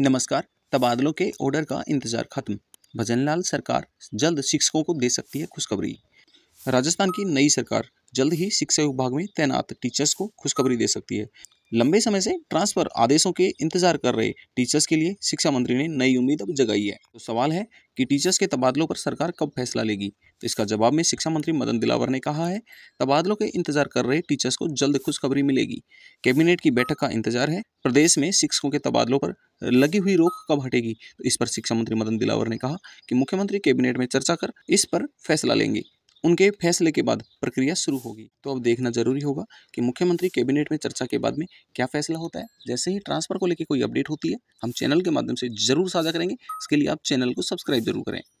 नमस्कार तबादलों के ऑर्डर का इंतजार खत्म भजनलाल सरकार जल्द शिक्षकों को दे सकती है खुशखबरी राजस्थान की नई सरकार जल्द ही शिक्षा विभाग में तैनात टीचर्स को खुशखबरी दे सकती है लंबे समय से ट्रांसफर आदेशों के इंतजार कर रहे टीचर्स के लिए शिक्षा मंत्री ने नई उम्मीद अब जगाई है तो सवाल है कि टीचर्स के तबादलों पर सरकार कब फैसला लेगी तो इसका जवाब में शिक्षा मंत्री मदन दिलावर ने कहा है तबादलों के इंतजार कर रहे टीचर्स को जल्द खुशखबरी मिलेगी कैबिनेट की बैठक का इंतजार है प्रदेश में शिक्षकों के तबादलों पर लगी हुई रोक कब हटेगी तो इस पर शिक्षा मंत्री मदन दिलावर ने कहा कि मुख्यमंत्री कैबिनेट में चर्चा कर इस पर फैसला लेंगे उनके फैसले के बाद प्रक्रिया शुरू होगी तो अब देखना जरूरी होगा कि मुख्यमंत्री कैबिनेट में चर्चा के बाद में क्या फैसला होता है जैसे ही ट्रांसफर को लेकर कोई अपडेट होती है हम चैनल के माध्यम से जरूर साझा करेंगे इसके लिए आप चैनल को सब्सक्राइब जरूर करें